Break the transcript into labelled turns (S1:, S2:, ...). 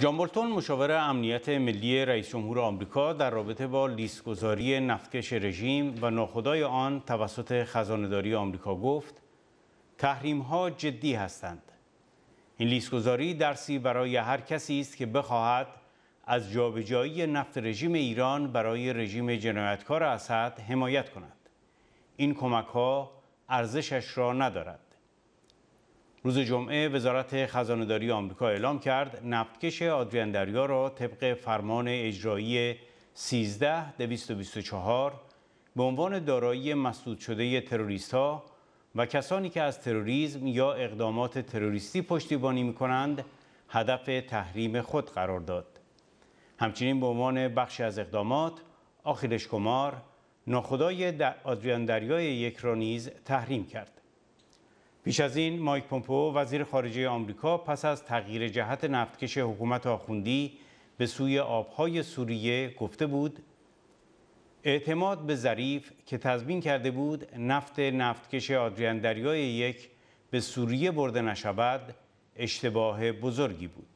S1: جان مشاور امنیت ملی رئیس جمهور آمریکا در رابطه با لیستگذاری نفتکش رژیم و ناخدای آن توسط خزانداری آمریکا گفت تحریم ها جدی هستند این لیستگذاری درسی برای هر کسی است که بخواهد از جابجایی نفت رژیم ایران برای رژیم جنایتکار اسد حمایت کند این کمک ها ارزشش را ندارد روز جمعه وزارت خزانهداری آمریکا اعلام کرد نفتکش آدریان دریا را طبق فرمان اجرایی 13 224 به عنوان دارایی مسدود شده تروریست ها و کسانی که از تروریسم یا اقدامات تروریستی پشتیبانی می کنند هدف تحریم خود قرار داد. همچنین به عنوان بخشی از اقدامات آخیلش کمار ناخدای در دریای یک را نیز تحریم کرد. پیش از این مایک پومپو وزیر خارجه آمریکا پس از تغییر جهت نفتکش حکومت آخوندی به سوی آبهای سوریه گفته بود اعتماد به ظریف که تضمین کرده بود نفت نفتکش آدریان دریای یک به سوریه برده نشود اشتباه بزرگی بود